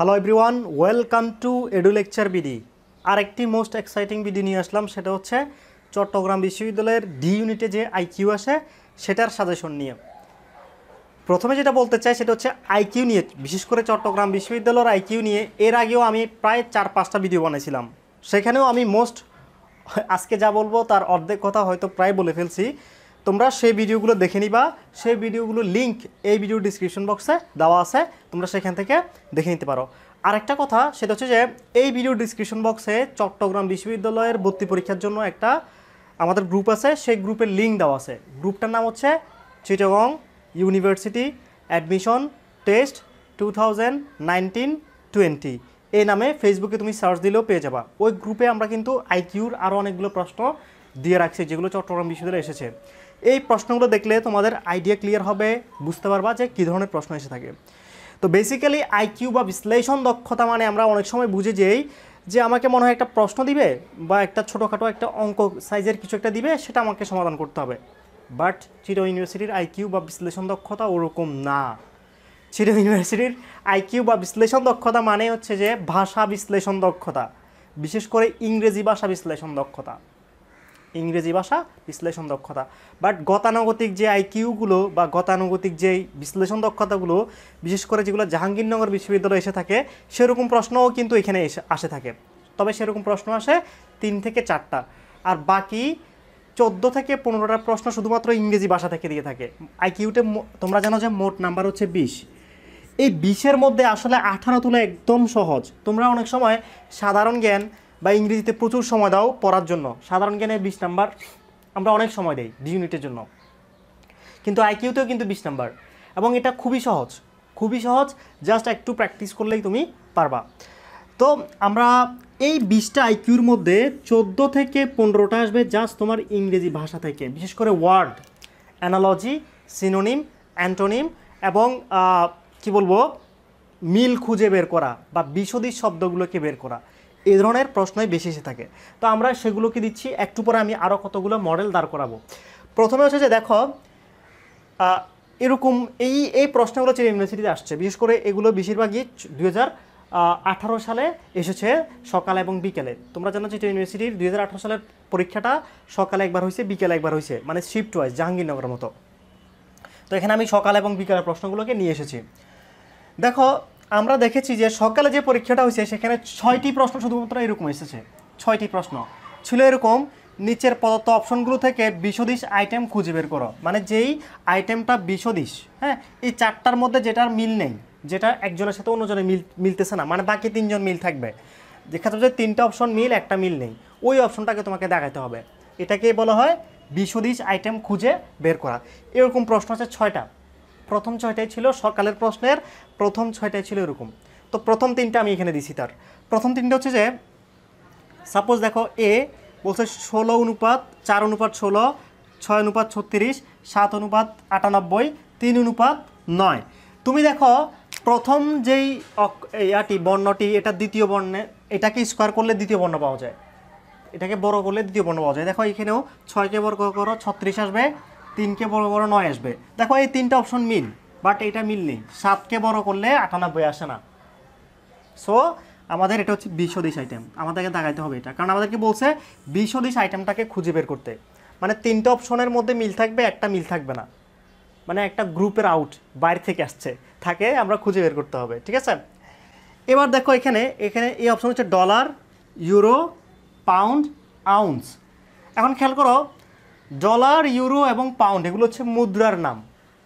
hello everyone welcome to edu lecture BD একটি most exciting video নিয়ে আসলাম সেটা হচ্ছে চট্টগ্রাম বিশ্ববিদ্যালয়ের ডি ইউনিটে যে আইকিউ আসে সেটার সাজেশন নিয়ে প্রথমে যেটা বলতে চাই সেটা হচ্ছে আইকিউ নিয়ে বিশেষ করে চট্টগ্রাম বিশ্ববিদ্যালয়ের আইকিউ নিয়ে এর আগেও আমি প্রায় চার পাঁচটা ভিডিও বানিয়েছিলাম সেখানেও আমি মোস্ট আজকে যা বলবো তার অর্ধেক কথা হয়তো প্রায় বলে ফেলছি তোমরা সেই ভিডিওগুলো দেখে নিবা সেই ভিডিওগুলোর লিঙ্ক এই ভিডিও ডিসক্রিপশন বক্সে দেওয়া আছে তোমরা সেখান থেকে দেখে নিতে পারো আরেকটা কথা সেটা হচ্ছে যে এই ভিডিও ডিসক্রিপশন বক্সে চট্টগ্রাম বিশ্ববিদ্যালয়ের ভর্তি পরীক্ষার জন্য একটা আমাদের গ্রুপ আছে সেই গ্রুপের লিঙ্ক দেওয়া আছে গ্রুপটার নাম হচ্ছে Chittagong university admission test two thousand nineteen twenty এই নামে ফেসবুকে তুমি সার্চ দিলেও পেয়ে যাবা ওই গ্রুপে আমরা কিন্তু আইকিউর আরও অনেকগুলো প্রশ্ন দিয়ে রাখছি যেগুলো চট্টগ্রাম বিশ্ববিদ্যালয়ে এসেছে এই প্রশ্নগুলো দেখলে তোমাদের আইডিয়া ক্লিয়ার হবে বুঝতে পারবা যে কী ধরনের প্রশ্ন এসে থাকে তো বেসিক্যালি আইকিউ বা বিশ্লেষণ দক্ষতা মানে আমরা অনেক সময় বুঝে যেই যে আমাকে মনে হয় একটা প্রশ্ন দিবে বা একটা ছোটোখাটো একটা অঙ্ক সাইজের কিছু একটা দিবে সেটা আমাকে সমাধান করতে হবে বাট চিরো ইউনিভার্সিটির আইকিউ বা বিশ্লেষণ দক্ষতা ওরকম না চিরো ইউনিভার্সিটির আইকিউ বা বিশ্লেষণ দক্ষতা মানে হচ্ছে যে ভাষা বিশ্লেষণ দক্ষতা বিশেষ করে ইংরেজি ভাষা বিশ্লেষণ দক্ষতা ইংরেজি ভাষা বিশ্লেষণ দক্ষতা বাট গতানুগতিক যে আইকিউগুলো বা গতানুগতিক যে বিশ্লেষণ দক্ষতাগুলো বিশেষ করে যেগুলো জাহাঙ্গীরনগর বিশ্ববিদ্যালয়ে এসে থাকে সেরকম প্রশ্নও কিন্তু এখানে এসে আসে থাকে তবে সেরকম প্রশ্ন আসে তিন থেকে চারটা আর বাকি চোদ্দ থেকে পনেরোটা প্রশ্ন শুধুমাত্র ইংরেজি ভাষা থেকে দিয়ে থাকে আইকিউতে তোমরা জানো যে মোট নাম্বার হচ্ছে বিশ এই বিশের মধ্যে আসলে আঠারো তুলে একদম সহজ তোমরা অনেক সময় সাধারণ জ্ঞান বা ইংরেজিতে প্রচুর সময় দাও পড়ার জন্য সাধারণ জ্ঞানে বিশ নাম্বার আমরা অনেক সময় দেই দুই ইউনিটের জন্য কিন্তু আইকিউতেও কিন্তু বিশ নাম্বার এবং এটা খুবই সহজ খুবই সহজ জাস্ট একটু প্র্যাকটিস করলেই তুমি পারবা তো আমরা এই বিশটা আইকিউর মধ্যে চোদ্দো থেকে পনেরোটা আসবে জাস্ট তোমার ইংরেজি ভাষা থেকে বিশেষ করে ওয়ার্ড অ্যানালজি সিনোনিম অ্যান্টোনিম এবং কি বলবো মিল খুঁজে বের করা বা বিশদী শব্দগুলোকে বের করা এই ধরনের প্রশ্নই বেশি এসে থাকে তো আমরা সেগুলোকে দিচ্ছি একটু পরে আমি আরও কতগুলো মডেল দাঁড় করাবো প্রথমে হচ্ছে যে দেখো এরকম এই এই প্রশ্নগুলো যে ইউনিভার্সিটিতে আসছে বিশেষ করে এগুলো বেশিরভাগই দু আঠারো সালে এসেছে সকাল এবং বিকেলে তোমরা জানো যে ইউনিভার্সিটির হাজার সালের পরীক্ষাটা সকালে একবার হয়েছে বিকেলে একবার হয়েছে মানে শিফট ওয়াইজ জাহাঙ্গীরনগরের মতো তো এখানে আমি সকাল এবং বিকেলের প্রশ্নগুলোকে নিয়ে এসেছি দেখো আমরা দেখেছি যে সকালে যে পরীক্ষাটা হয়েছে সেখানে ছয়টি প্রশ্ন শুধুমাত্র এরকম এসেছে ছয়টি প্রশ্ন ছিল এরকম নিচের প্রদত্ত অপশনগুলো থেকে বিশদিশ আইটেম খুঁজে বের করো মানে যেই আইটেমটা বিশদিশ হ্যাঁ এই চারটার মধ্যে যেটার মিল নেই যেটা একজনের সাথে অন্যজনের মিল মিলতেছে না মানে বাকি তিনজন মিল থাকবে দেখা যে তিনটে অপশন মিল একটা মিল নেই ওই অপশনটাকে তোমাকে দেখাতে হবে এটাকেই বলা হয় বিশদিশ আইটেম খুঁজে বের করা এরকম প্রশ্ন আছে ছয়টা প্রথম ছয়টাই ছিল সকালের প্রশ্নের প্রথম ছয়টাই ছিল এরকম তো প্রথম তিনটা আমি এখানে দিছি তার প্রথম তিনটা হচ্ছে যে সাপোজ দেখো এ বলছে ষোলো অনুপাত চার অনুপাত ষোলো ছয় অনুপাত ছত্রিশ সাত অনুপাত আটানব্বই তিন অনুপাত নয় তুমি দেখো প্রথম যেই ইয়াটি বর্ণটি এটা দ্বিতীয় বর্ণে এটাকে স্কোয়ার করলে দ্বিতীয় বর্ণ পাওয়া যায় এটাকে বড় করলে দ্বিতীয় বর্ণ পাওয়া যায় দেখো এখানেও ছয়কে বর্গ করো ছত্রিশ আসবে তিনকে বড় বড় নয় আসবে দেখো এই তিনটা অপশন মিল বাট এটা মিল নেই সাতকে বড় করলে আটানব্বই আসে না সো আমাদের এটা হচ্ছে বিশদিশ আইটেম আমাদেরকে দাগাইতে হবে এটা কারণ আমাদেরকে বলছে বিশদিশ আইটেমটাকে খুঁজে বের করতে মানে তিনটা অপশনের মধ্যে মিল থাকবে একটা মিল থাকবে না মানে একটা গ্রুপের আউট বাইরে থেকে আসছে থাকে আমরা খুঁজে বের করতে হবে ঠিক আছে এবার দেখো এখানে এখানে এই অপশন হচ্ছে ডলার ইউরো পাউন্ড আউন্স এখন খেয়াল করো ডলার ইউরো এবং পাউন্ড এগুলো হচ্ছে মুদ্রার নাম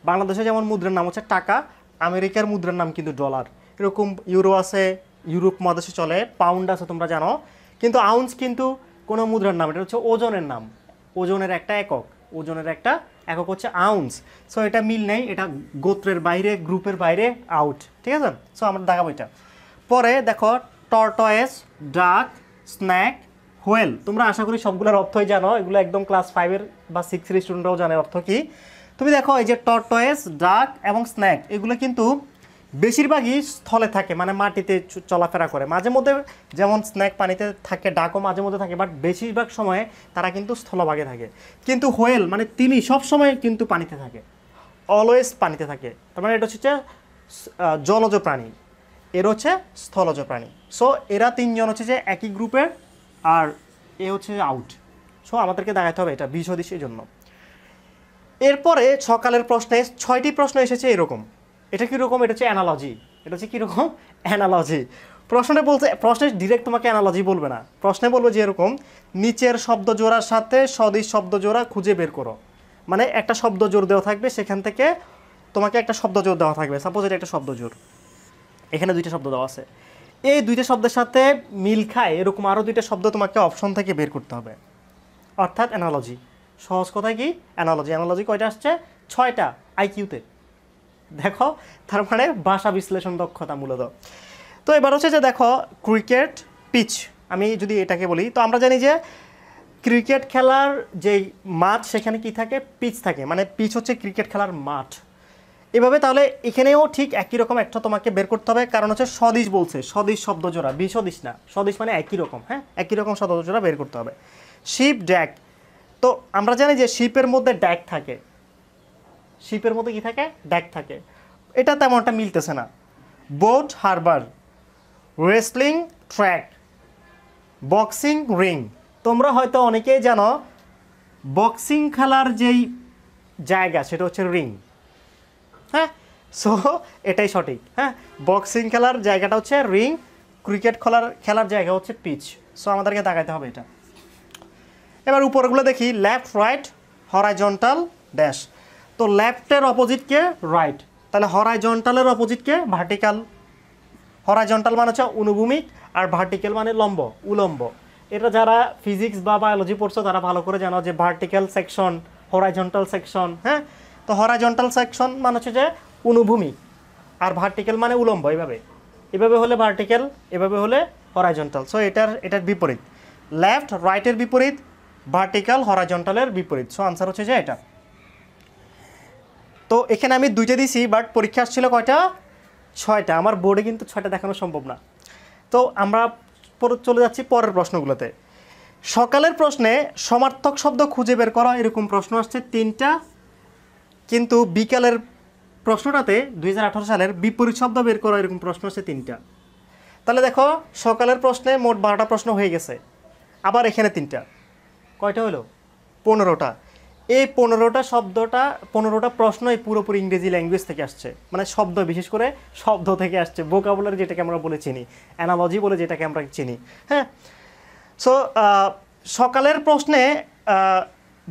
বাংলাদেশে যেমন মুদ্রার নাম হচ্ছে টাকা আমেরিকার মুদ্রার নাম কিন্তু ডলার এরকম ইউরো আছে ইউরোপ মহাদেশে চলে পাউন্ড আছে তোমরা জানো কিন্তু আউন্স কিন্তু কোনো মুদ্রার নাম এটা হচ্ছে ওজনের নাম ওজনের একটা একক ওজনের একটা একক হচ্ছে আউন্স সো এটা মিল নেই এটা গোত্রের বাইরে গ্রুপের বাইরে আউট ঠিক আছে সো আমরা দেখাবো এটা পরে দেখো টর্টয়েস ডাক স্ন্যাক হোয়েল তোমরা আশা করি সবগুলোর অর্থই জানো এগুলো একদম ক্লাস ফাইভের বা সিক্সের স্টুডেন্টরাও জানে অর্থ কী তুমি দেখো এই যে টর্টয়েস ডাক এবং স্ন্যাক এগুলো কিন্তু বেশিরভাগই স্থলে থাকে মানে মাটিতে চলাফেরা করে মাঝে মধ্যে যেমন স্ন্যাক পানিতে থাকে ডাকও মাঝে মধ্যে থাকে বাট বেশিরভাগ সময়ে তারা কিন্তু স্থলভাগে থাকে কিন্তু হোয়েল মানে তিনি সবসময় কিন্তু পানিতে থাকে অলওয়েজ পানিতে থাকে তার মানে এটা হচ্ছে জলজ প্রাণী এর হচ্ছে স্থলজ প্রাণী সো এরা তিনজন হচ্ছে যে একই গ্রুপের আর এ হচ্ছে আউট সো আমাদেরকে দেখাতে হবে এটা বিশ হদিশ জন্য এরপরে সকালের প্রশ্নে ছয়টি প্রশ্ন এসেছে এরকম এটা কীরকম এটা হচ্ছে অ্যানালজি এটা হচ্ছে কীরকম অ্যানালজি প্রশ্নটা বলছে প্রশ্নে ডিরেক্ট তোমাকে অ্যানালজি বলবে না প্রশ্নে বলবে যে এরকম নিচের শব্দ জোড়ার সাথে স্বদেশ শব্দ জোড়া খুঁজে বের করো মানে একটা শব্দ জোর দেওয়া থাকবে সেখান থেকে তোমাকে একটা শব্দ জোর দেওয়া থাকবে সাপোজ এটা একটা শব্দ জোর এখানে দুইটা শব্দ দেওয়া আছে এই দুইটা শব্দের সাথে মিল খায় এরকম আরও দুইটা শব্দ তোমাকে অপশন থেকে বের করতে হবে অর্থাৎ অ্যানালজি সহজ কথায় কি অ্যানালজি অ্যানালজি কয়টা আসছে ছয়টা আইকিউতে দেখো তার মানে ভাষা বিশ্লেষণ দক্ষতা মূলত তো এবার হচ্ছে যে দেখো ক্রিকেট পিচ আমি যদি এটাকে বলি তো আমরা জানি যে ক্রিকেট খেলার যে মাঠ সেখানে কি থাকে পিচ থাকে মানে পিচ হচ্ছে ক্রিকেট খেলার মাঠ এভাবে তাহলে এখানেও ঠিক একই রকম একটা তোমাকে বের করতে হবে কারণ হচ্ছে সদিশ বলছে সদিশ শব্দজোড়া বিসদিশ না সদিশ মানে একই রকম হ্যাঁ একই রকম জোড়া বের করতে হবে শিপ ড্যাক তো আমরা জানি যে শিপের মধ্যে ড্যাক থাকে শিপের মধ্যে কী থাকে ড্যাক থাকে এটা তেমনটা মিলতেছে না boat harbour wrestling track boxing ring তোমরা হয়তো অনেকেই জানো বক্সিং খেলার যেই জায়গা সেটা হচ্ছে রিং হ্যাঁ সো এটাই সঠিক হ্যাঁ বক্সিং খেলার জায়গাটা হচ্ছে রিং ক্রিকেট খেলার খেলার জায়গা হচ্ছে পিচ সো আমাদেরকে দেখাইতে হবে এটা এবার উপরগুলো দেখি লেফট রাইট হরাইজন্টাল ড্যাশ তো লেফটের অপোজিটকে রাইট তাহলে হরাইজন্টালের অপোজিটকে ভার্টিক্যাল হরাইজন্টাল মানে হচ্ছে অনুভূমিক আর ভার্টিক্যাল মানে লম্ব উলম্ব এটা যারা ফিজিক্স বা বায়োলজি পড়ছো তারা ভালো করে জানো যে ভার্টিক্যাল সেকশন হরাইজন্টাল সেকশন হ্যাঁ তো হরাইজন্টাল সেকশন মানে হচ্ছে যে অনুভূমি আর ভার্টিক্যাল মানে উলম্ব এভাবে এভাবে হলে ভার্টিক্যাল এভাবে হলে হরাইজন্টাল সো এটার এটার বিপরীত লেফট রাইটের বিপরীত ভার্টিক্যাল হরাইজন্টালের বিপরীত সো আনসার হচ্ছে যে এটা তো এখানে আমি দুইটা দিছি বাট পরীক্ষা আসছিল কয়টা ছয়টা আমার বোর্ডে কিন্তু ছয়টা দেখানো সম্ভব না তো আমরা চলে যাচ্ছি পরের প্রশ্নগুলোতে সকালের প্রশ্নে সমার্থক শব্দ খুঁজে বের করা এরকম প্রশ্ন আসছে তিনটা কিন্তু বিকালের প্রশ্নটাতে দুই সালের বিপরীত শব্দ বের করা এরকম প্রশ্ন আছে তিনটা তাহলে দেখো সকালের প্রশ্নে মোট বারোটা প্রশ্ন হয়ে গেছে আবার এখানে তিনটা কয়টা হলো পনেরোটা এই পনেরোটা শব্দটা পনেরোটা প্রশ্নই পুরোপুরি ইংরেজি ল্যাঙ্গুয়েজ থেকে আসছে মানে শব্দ বিশেষ করে শব্দ থেকে আসছে বলে যেটাকে আমরা বলে চিনি অ্যানালজি বলে যেটাকে আমরা চিনি হ্যাঁ সো সকালের প্রশ্নে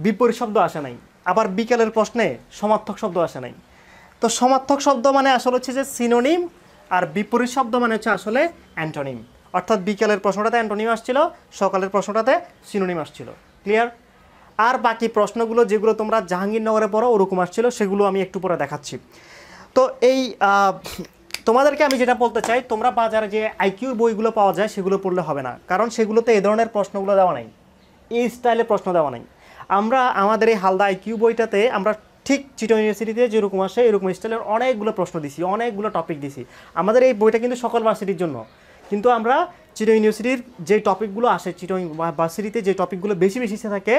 বিপরীত শব্দ আসে নাই আবার বিকেলের প্রশ্নে সমার্থক শব্দ আসে নাই তো সমার্থক শব্দ মানে আসলে হচ্ছে যে সিনোনিম আর বিপরীত শব্দ মানে হচ্ছে আসলে অ্যান্টোনিম অর্থাৎ বিকেলের প্রশ্নটাতে অ্যান্টোনিম আসছিল সকালের প্রশ্নটাতে সিনোনিম আসছিল ক্লিয়ার আর বাকি প্রশ্নগুলো যেগুলো তোমরা জাহাঙ্গীরনগরে পড়ো ওরকম আসছিল সেগুলো আমি একটু পরে দেখাচ্ছি তো এই তোমাদেরকে আমি যেটা বলতে চাই তোমরা বাজারে যে আইকিউ বইগুলো পাওয়া যায় সেগুলো পড়লে হবে না কারণ সেগুলোতে এ ধরনের প্রশ্নগুলো দেওয়া নাই এই স্টাইলে প্রশ্ন দেওয়া নাই আমরা আমাদের এই হালদা আইকিউ বইটাতে আমরা ঠিক চিটো ইউনিভার্সিটিতে যেরকম আসে এরকম স্টাইলের অনেকগুলো প্রশ্ন দিছি অনেকগুলো টপিক দিছি আমাদের এই বইটা কিন্তু সকল ভার্সিটির জন্য কিন্তু আমরা চিটো ইউনিভার্সিটির যে টপিকগুলো আসে চিটো ভার্সিটিতে যে টপিকগুলো বেশি বেশি থাকে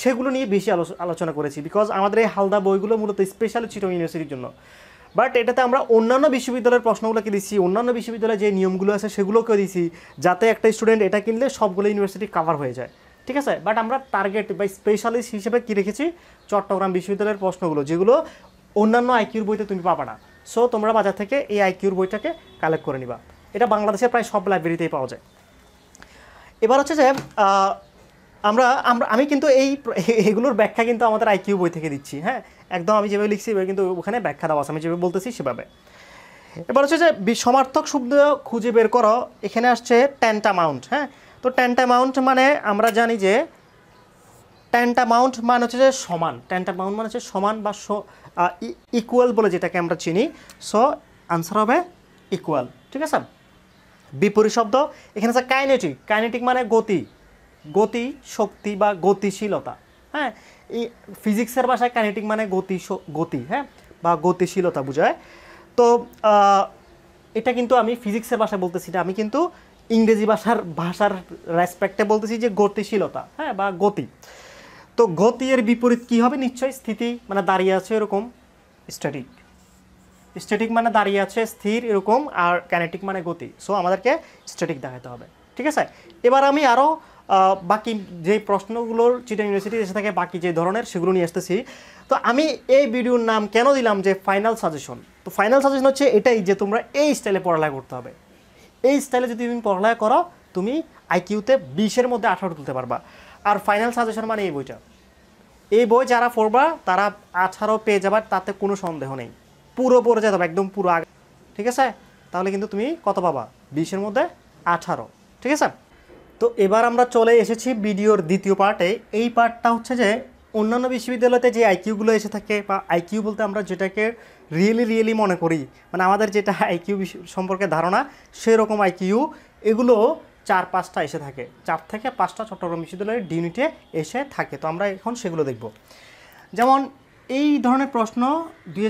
সেগুলো নিয়ে বেশি আলোচনা করেছি বিকজ আমাদের এই হালদা বইগুলো মূলত স্পেশালি চিটো ইউনিভার্সিটির জন্য বাট এটাতে আমরা অন্যান্য বিশ্ববিদ্যালয়ের প্রশ্নগুলোকে দিচ্ছি অন্যান্য বিশ্ববিদ্যালয়ে যে নিয়মগুলো আছে সেগুলোকেও দিছি যাতে একটা স্টুডেন্ট এটা কিনলে সবগুলো ইউনিভার্সিটি কাভার হয়ে যায় ঠিক আছে বাট আমরা টার্গেট বা স্পেশালিস্ট হিসেবে কী রেখেছি চট্টগ্রাম বিশ্ববিদ্যালয়ের প্রশ্নগুলো যেগুলো অন্যান্য আইকিউর বইতে তুমি পাবা না সো তোমরা বাজার থেকে এই আইকিউর বইটাকে কালেক্ট করে নিবা এটা বাংলাদেশের প্রায় সব লাইব্রেরিতেই পাওয়া যায় এবার হচ্ছে যে আমরা আমরা আমি কিন্তু এই এগুলোর ব্যাখ্যা কিন্তু আমাদের আইকিউ বই থেকে দিচ্ছি হ্যাঁ একদম আমি যেভাবে লিখছি কিন্তু ওখানে ব্যাখ্যা দেওয়া আছে আমি যেভাবে বলতেছি সেভাবে এবার হচ্ছে যে সমার্থক শব্দ খুঁজে বের করো এখানে আসছে অ্যামাউন্ট হ্যাঁ তো অ্যামাউন্ট মানে আমরা জানি যে অ্যামাউন্ট মানে হচ্ছে যে সমান অ্যামাউন্ট মানে হচ্ছে সমান বা ইকুয়াল বলে যেটাকে আমরা চিনি সো আনসার হবে ইকুয়াল ঠিক আছে বিপরীত শব্দ এখানে আছে কাইনেটিক কাইনেটিক মানে গতি গতি শক্তি বা গতিশীলতা হ্যাঁ এই ফিজিক্সের ভাষায় কাইনেটিক মানে গতি গতি হ্যাঁ বা গতিশীলতা বোঝায় তো এটা কিন্তু আমি ফিজিক্সের ভাষায় বলতেছি না আমি কিন্তু ইংরেজি ভাষার ভাষার রেসপেক্টে বলতেছি যে গতিশীলতা হ্যাঁ বা গতি তো গতি এর বিপরীত কী হবে নিশ্চয়ই স্থিতি মানে দাঁড়িয়ে আছে এরকম স্ট্যাটিক স্ট্যাটিক মানে দাঁড়িয়ে আছে স্থির এরকম আর কাইনেটিক মানে গতি সো আমাদেরকে স্ট্যাটিক দেখাতে হবে ঠিক আছে এবার আমি আরও বাকি যে প্রশ্নগুলোর চিটা ইউনিভার্সিটি এসে থাকে বাকি যে ধরনের সেগুলো নিয়ে আসতেছি তো আমি এই ভিডিওর নাম কেন দিলাম যে ফাইনাল সাজেশন তো ফাইনাল সাজেশন হচ্ছে এটাই যে তোমরা এই স্টাইলে পড়ালেখা করতে হবে এই স্টাইলে যদি তুমি পড়ালেখা করো তুমি আইকিউতে বিশের মধ্যে আঠারো তুলতে পারবা আর ফাইনাল সাজেশন মানে এই বইটা এই বই যারা পড়বা তারা আঠারো পেয়ে যাবার তাতে কোনো সন্দেহ নেই পুরো পড়ে যেতে হবে একদম পুরো আগে ঠিক আছে তাহলে কিন্তু তুমি কত পাবা বিশের মধ্যে আঠারো ঠিক আছে তো এবার আমরা চলে এসেছি ভিডিওর দ্বিতীয় পার্টে এই পার্টটা হচ্ছে যে অন্যান্য বিশ্ববিদ্যালয়তে যে আইকিউগুলো এসে থাকে বা আইকিউ বলতে আমরা যেটাকে রিয়েলি রিয়েলি মনে করি মানে আমাদের যেটা আইকিউ সম্পর্কে ধারণা সেরকম আইকিউ এগুলো চার পাঁচটা এসে থাকে চার থেকে পাঁচটা চট্টগ্রাম বিশ্ববিদ্যালয়ের ডিউনিটে এসে থাকে তো আমরা এখন সেগুলো দেখব যেমন এই ধরনের প্রশ্ন দুই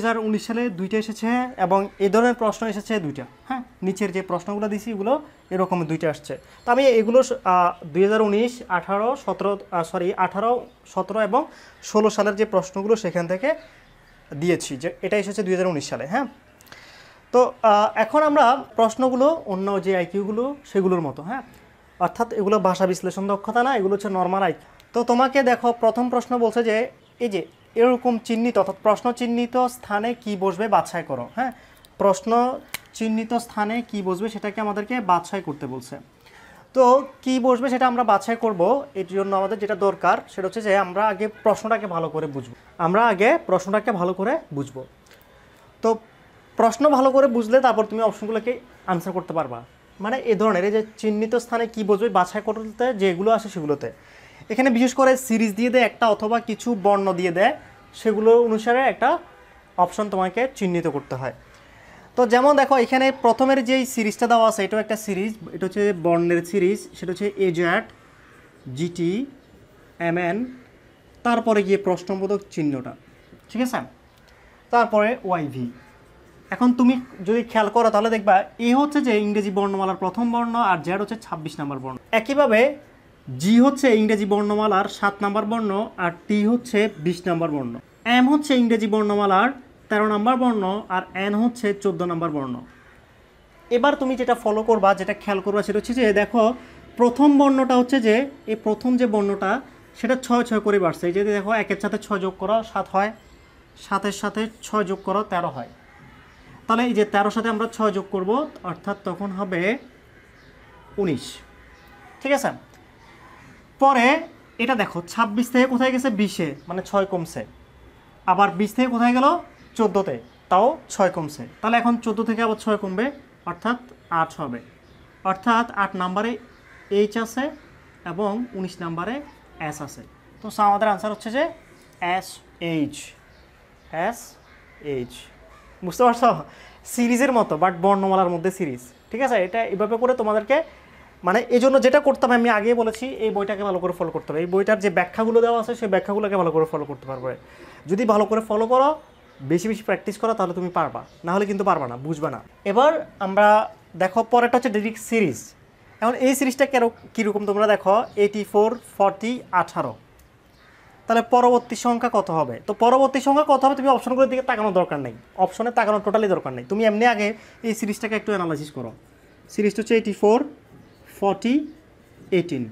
সালে দুইটা এসেছে এবং এই ধরনের প্রশ্ন এসেছে দুইটা হ্যাঁ নিচের যে প্রশ্নগুলো দিছি এগুলো এরকম দুইটা আসছে তো আমি এগুলো দুই হাজার উনিশ আঠারো সতেরো সরি আঠারো সতেরো এবং ষোলো সালের যে প্রশ্নগুলো সেখান থেকে দিয়েছি যে এটা এসেছে দুই সালে হ্যাঁ তো এখন আমরা প্রশ্নগুলো অন্য যে আইকিউগুলো সেগুলোর মতো হ্যাঁ অর্থাৎ এগুলো ভাষা বিশ্লেষণ দক্ষতা না এগুলো হচ্ছে নর্মাল আইকিউ তো তোমাকে দেখো প্রথম প্রশ্ন বলছে যে এই যে এরকম চিহ্নিত অর্থাৎ প্রশ্ন চিহ্নিত স্থানে কি বসবে বাছাই করো হ্যাঁ প্রশ্ন চিহ্নিত স্থানে কি বসবে সেটাকে আমাদেরকে বাছাই করতে বলছে তো কি বসবে সেটা আমরা বাছাই করব এটির জন্য আমাদের যেটা দরকার সেটা হচ্ছে যে আমরা আগে প্রশ্নটাকে ভালো করে বুঝব আমরা আগে প্রশ্নটাকে ভালো করে বুঝব তো প্রশ্ন ভালো করে বুঝলে তারপর তুমি অপশনগুলোকে আনসার করতে পারবা মানে এ ধরনের এই যে চিহ্নিত স্থানে কি বসবে বাছাই করতে যেগুলো আসে সেগুলোতে এখানে বিশেষ করে সিরিজ দিয়ে দেয় একটা অথবা কিছু বর্ণ দিয়ে দেয় সেগুলো অনুসারে একটা অপশন তোমাকে চিহ্নিত করতে হয় তো যেমন দেখো এখানে প্রথমের যেই সিরিজটা দেওয়া আছে এটাও একটা সিরিজ এটা হচ্ছে বর্ণের সিরিজ সেটা হচ্ছে এজ্যাট জিটি এম এন তারপরে গিয়ে প্রশ্নবোধক চিহ্নটা ঠিক আছে তারপরে ওয়াইভি এখন তুমি যদি খেয়াল করো তাহলে দেখবা এ হচ্ছে যে ইংরেজি বর্ণমালার প্রথম বর্ণ আর জ্যাড হচ্ছে ২৬ নম্বর বর্ণ একইভাবে জি হচ্ছে ইংরেজি বর্ণমালার সাত নম্বর বর্ণ আর টি হচ্ছে ২০ নম্বর বর্ণ এম হচ্ছে ইংরেজি বর্ণমালার তেরো নম্বর বর্ণ আর এন হচ্ছে চোদ্দো নম্বর বর্ণ এবার তুমি যেটা ফলো করবা যেটা খেয়াল করবা সেটা হচ্ছে যে দেখো প্রথম বর্ণটা হচ্ছে যে এই প্রথম যে বর্ণটা সেটা ছয় ছয় করে বাড়ছে এই যে দেখো একের সাথে ছয় যোগ করো সাত হয় সাতের সাথে ছয় যোগ করো তেরো হয় তাহলে এই যে তেরো সাথে আমরা ছয় যোগ করব অর্থাৎ তখন হবে উনিশ ঠিক আছে পরে এটা দেখো ছাব্বিশ থেকে কোথায় গেছে বিশে মানে ছয় কমছে আবার বিশ থেকে কোথায় গেল চোদ্দোতে তাও ছয় কমছে তাহলে এখন চোদ্দ থেকে আবার ছয় কমবে অর্থাৎ আট হবে অর্থাৎ আট নাম্বারে এইচ আছে এবং উনিশ নাম্বারে এস আছে তো আমাদের আনসার হচ্ছে যে এস এইচ এস এইচ বুঝতে পারছো সিরিজের মতো বাট বর্ণমালার মধ্যে সিরিজ ঠিক আছে এটা এভাবে করে তোমাদেরকে মানে এই জন্য যেটা করতে হবে আমি আগে বলেছি এই বইটাকে ভালো করে ফলো করতে হবে এই বইটার যে ব্যাখ্যাগুলো দেওয়া আছে সেই ব্যাখ্যাগুলোকে ভালো করে ফলো করতে পারবে যদি ভালো করে ফলো করো বেশি বেশি প্র্যাকটিস করো তাহলে তুমি পারবা না হলে কিন্তু পারবা না বুঝবা না এবার আমরা দেখো পরেরটা হচ্ছে ডিরিক সিরিজ এখন এই সিরিজটা কেন কীরকম তোমরা দেখো এইটি ফোর ফর্টি আঠারো তাহলে পরবর্তী সংখ্যা কত হবে তো পরবর্তী সংখ্যা কত হবে তুমি অপশনগুলোর দিকে তাকানোর দরকার নেই অপশনে তাকানোর টোটালি দরকার নেই তুমি এমনি আগে এই সিরিজটাকে একটু অ্যানালাইসিস করো সিরিজটা হচ্ছে এইটি ফোর ফর্টি এইটিন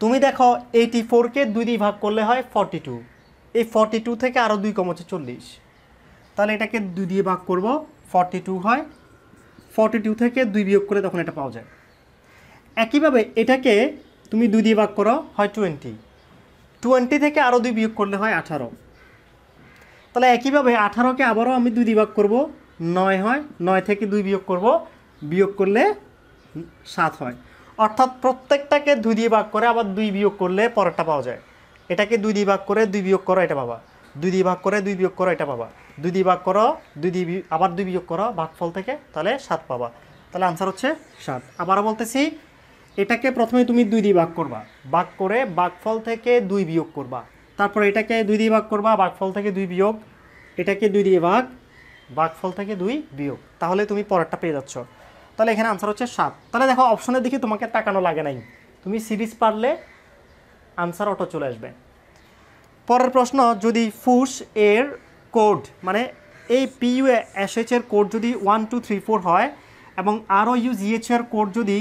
তুমি দেখো এইটি ফোরকে দুই দিয়ে ভাগ করলে হয় ফর্টি টু এই ফর্টি টু থেকে আরও দুই কম হচ্ছে চল্লিশ তাহলে এটাকে দুই দিয়ে ভাগ করব ফর্টি টু হয় ফর্টি টু থেকে দুই বিয়োগ করে তখন এটা পাওয়া যায় একইভাবে এটাকে তুমি দুই দিয়ে ভাগ করো হয় টোয়েন্টি টোয়েন্টি থেকে আরও দুই বিয়োগ করলে হয় আঠারো তাহলে একইভাবে আঠারোকে আবারও আমি দুই দিয়ে ভাগ করব নয় হয় নয় থেকে দুই বিয়োগ করব বিয়োগ করলে সাত হয় অর্থাৎ প্রত্যেকটাকে দুই দিয়ে ভাগ করে আবার দুই বিয়োগ করলে পরেরটা পাওয়া যায় এটাকে দুই দিয়ে ভাগ করে দুই বিয়োগ করো এটা পাবা দুই দিয়ে ভাগ করে দুই বিয়োগ করো এটা পাবা দুই দিয়ে ভাগ করো দুই দিয়ে আবার দুই বিয়োগ করো ভাগফল থেকে তাহলে সাত পাবা তাহলে আনসার হচ্ছে সাত আবারও বলতেছি এটাকে প্রথমে তুমি দুই দিয়ে ভাগ করবা ভাগ করে ভাগফল থেকে দুই বিয়োগ করবা তারপর এটাকে দুই দিয়ে ভাগ করবা ভাগফল থেকে দুই বিয়োগ এটাকে দুই দিয়ে ভাগ ভাগফল থেকে দুই বিয়োগ তাহলে তুমি পরেরটা পেয়ে যাচ্ছ তাহলে এখানে আনসার হচ্ছে সাত তাহলে দেখো অপশনের দিকে তোমাকে তাকানো লাগে নাই তুমি সিরিজ পারলে আনসার অটো চলে আসবে পরের প্রশ্ন যদি ফুস এর কোড মানে এই পিইউ এসএচ এর কোড যদি ওয়ান টু থ্রি ফোর হয় এবং আরও ইউ জিএচ এর কোড যদি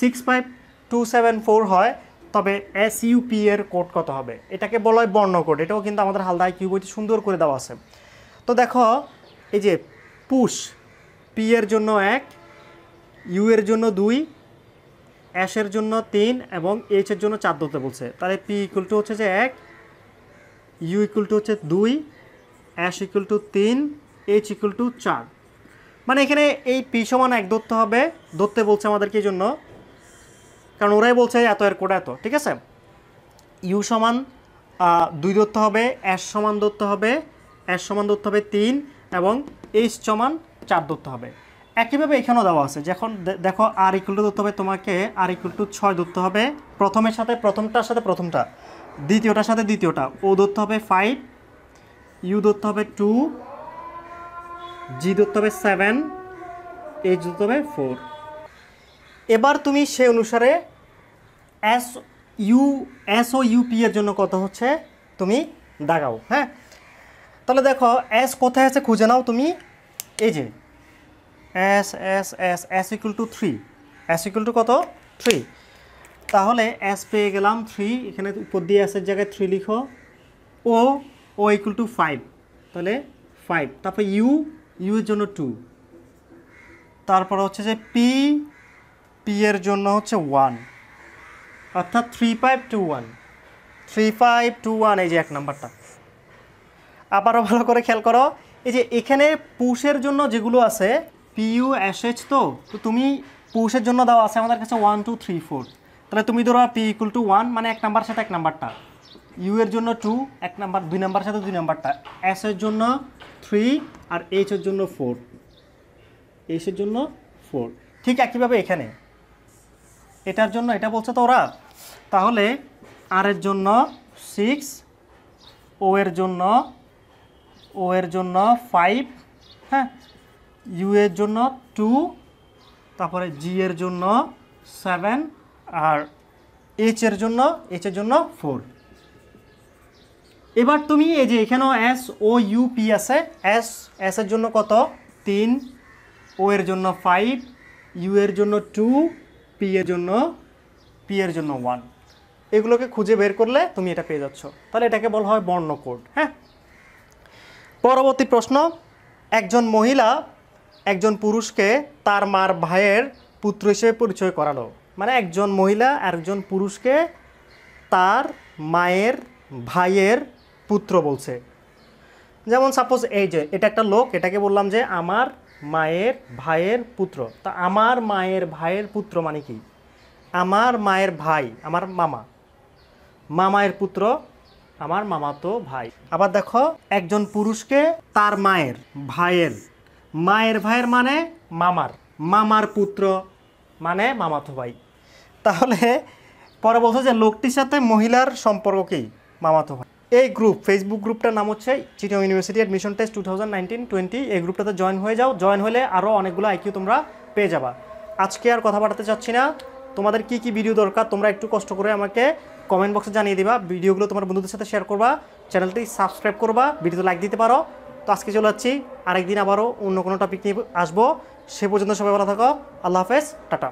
six five two seven four হয় তবে এস ইউপি এর কোড কত হবে এটাকে বলা হয় বর্ণ কোড এটাও কিন্তু আমাদের হালদায় কিউ বইটি সুন্দর করে দেওয়া আছে তো দেখো এই যে পুশ পি এর জন্য এক ইউ এর জন্য দুই অ্যাশের জন্য তিন এবং এইচের জন্য চার ধরতে বলছে তাহলে পি ইকুয়াল টু হচ্ছে যে এক ইউ ইকুয়াল টু হচ্ছে দুই অ্যাশ ইকুয়াল টু তিন এইচ ইকুয়াল টু চার মানে এখানে এই পি সমান এক ধরতে হবে ধরতে বলছে আমাদেরকে এই জন্য কারণ ওরাই বলছে এত এর কোড এত ঠিক আছে ইউ সমান দুই ধরতে হবে অ্যাশ সমান ধরতে হবে অ্যাশ সমান ধরতে হবে তিন এবং এইচ সমান চার ধরতে হবে একইভাবে এখানেও দেওয়া আছে যখন দেখো আর ইকুল টু ধরতে হবে তোমাকে আর ইকুল টু ছয় ধরতে হবে প্রথমের সাথে প্রথমটার সাথে প্রথমটা দ্বিতীয়টার সাথে দ্বিতীয়টা ও ধরতে হবে ফাইভ ইউ ধরতে হবে টু জি ধরতে হবে সেভেন এইচ ধরতে হবে ফোর এবার তুমি সে অনুসারে S U S O UP এর জন্য কত হচ্ছে তুমি দাগাও হ্যাঁ তাহলে দেখো এস কোথায় আছে খুঁজে নাও তুমি এই যে S S S S equal to three S equal to কত থ্রি তাহলে এস পেয়ে গেলাম থ্রি এখানে উপর দিয়ে এসের জায়গায় থ্রি লিখো ও ও ইকুল টু ফাইভ তাহলে ফাইভ তারপর ইউ ইউ জন্য টু তারপর হচ্ছে যে পি পি এর জন্য হচ্ছে ওয়ান অর্থাৎ three five two one three five two one এই যে এক নম্বরটা আবারও ভালো করে খেয়াল করো এই যে এখানে পুষের জন্য যেগুলো আছে পিইউ এইচ তো তো তুমি পুরুষের জন্য দেওয়া আছে আমাদের কাছে ওয়ান টু থ্রি ফোর তাহলে তুমি ধরো পি ইকুয়াল টু ওয়ান মানে এক নাম্বার সাথে এক নাম্বারটা ইউ এর জন্য টু এক নাম্বার দুই নাম্বার সাথে দুই নাম্বারটা এস এর জন্য থ্রি আর এইচ এর জন্য ফোর এইচের এর জন্য ফোর ঠিক একইভাবে এখানে এটার জন্য এটা বলছে তো ওরা তাহলে আর এর জন্য সিক্স ও এর জন্য ও এর জন্য ফাইভ হ্যাঁ ইউ এর জন্য টু তারপরে জি এর জন্য সেভেন আর এইচ এর জন্য এইচ এর জন্য ফোর এবার তুমি এই যে এখানেও এস ও ইউপি আছে এস এস এর জন্য কত তিন ও এর জন্য ফাইভ ইউ এর জন্য টু পি এর জন্য পি এর জন্য ওয়ান এগুলোকে খুঁজে বের করলে তুমি এটা পেয়ে যাচ্ছ তাহলে এটাকে বলা হয় বর্ণ কোড হ্যাঁ পরবর্তী প্রশ্ন একজন মহিলা একজন পুরুষকে তার মার ভাইয়ের পুত্র হিসেবে পরিচয় করালো মানে একজন মহিলা আর একজন পুরুষকে তার মায়ের ভাইয়ের পুত্র বলছে যেমন সাপোজ এই যে এটা একটা লোক এটাকে বললাম যে আমার মায়ের ভাইয়ের পুত্র তা আমার মায়ের ভাইয়ের পুত্র মানে কি আমার মায়ের ভাই আমার মামা মামায়ের পুত্র আমার মামাতো ভাই আবার দেখো একজন পুরুষকে তার মায়ের ভাইয়ের মায়ের ভাইয়ের মানে মামার মামার পুত্র মানে মামাতো ভাই তাহলে পরে বলছে যে লোকটির সাথে মহিলার সম্পর্ক কি মামাতো ভাই এই গ্রুপ ফেসবুক গ্রুপটার নাম হচ্ছে cheating university admission test two thousand nineteen twenty এই গ্রুপটাতে জয়েন হয়ে যাও জয়েন হলে আরও অনেকগুলো আইকিউ তোমরা পেয়ে যাবা আজকে আর কথা বাড়াতে চাচ্ছি না তোমাদের কি কি ভিডিও দরকার তোমরা একটু কষ্ট করে আমাকে কমেন্ট বক্সে জানিয়ে দিবা ভিডিওগুলো তোমার বন্ধুদের সাথে শেয়ার করবা চ্যানেলটি সাবস্ক্রাইব করবা ভিডিওতে লাইক দিতে পারো তো আজকে চলে যাচ্ছি আরেকদিন আবারও অন্য কোনো টপিক নিয়ে আসবো সে পর্যন্ত সবাই ভালো থাকো আল্লাহ হাফেজ টাটা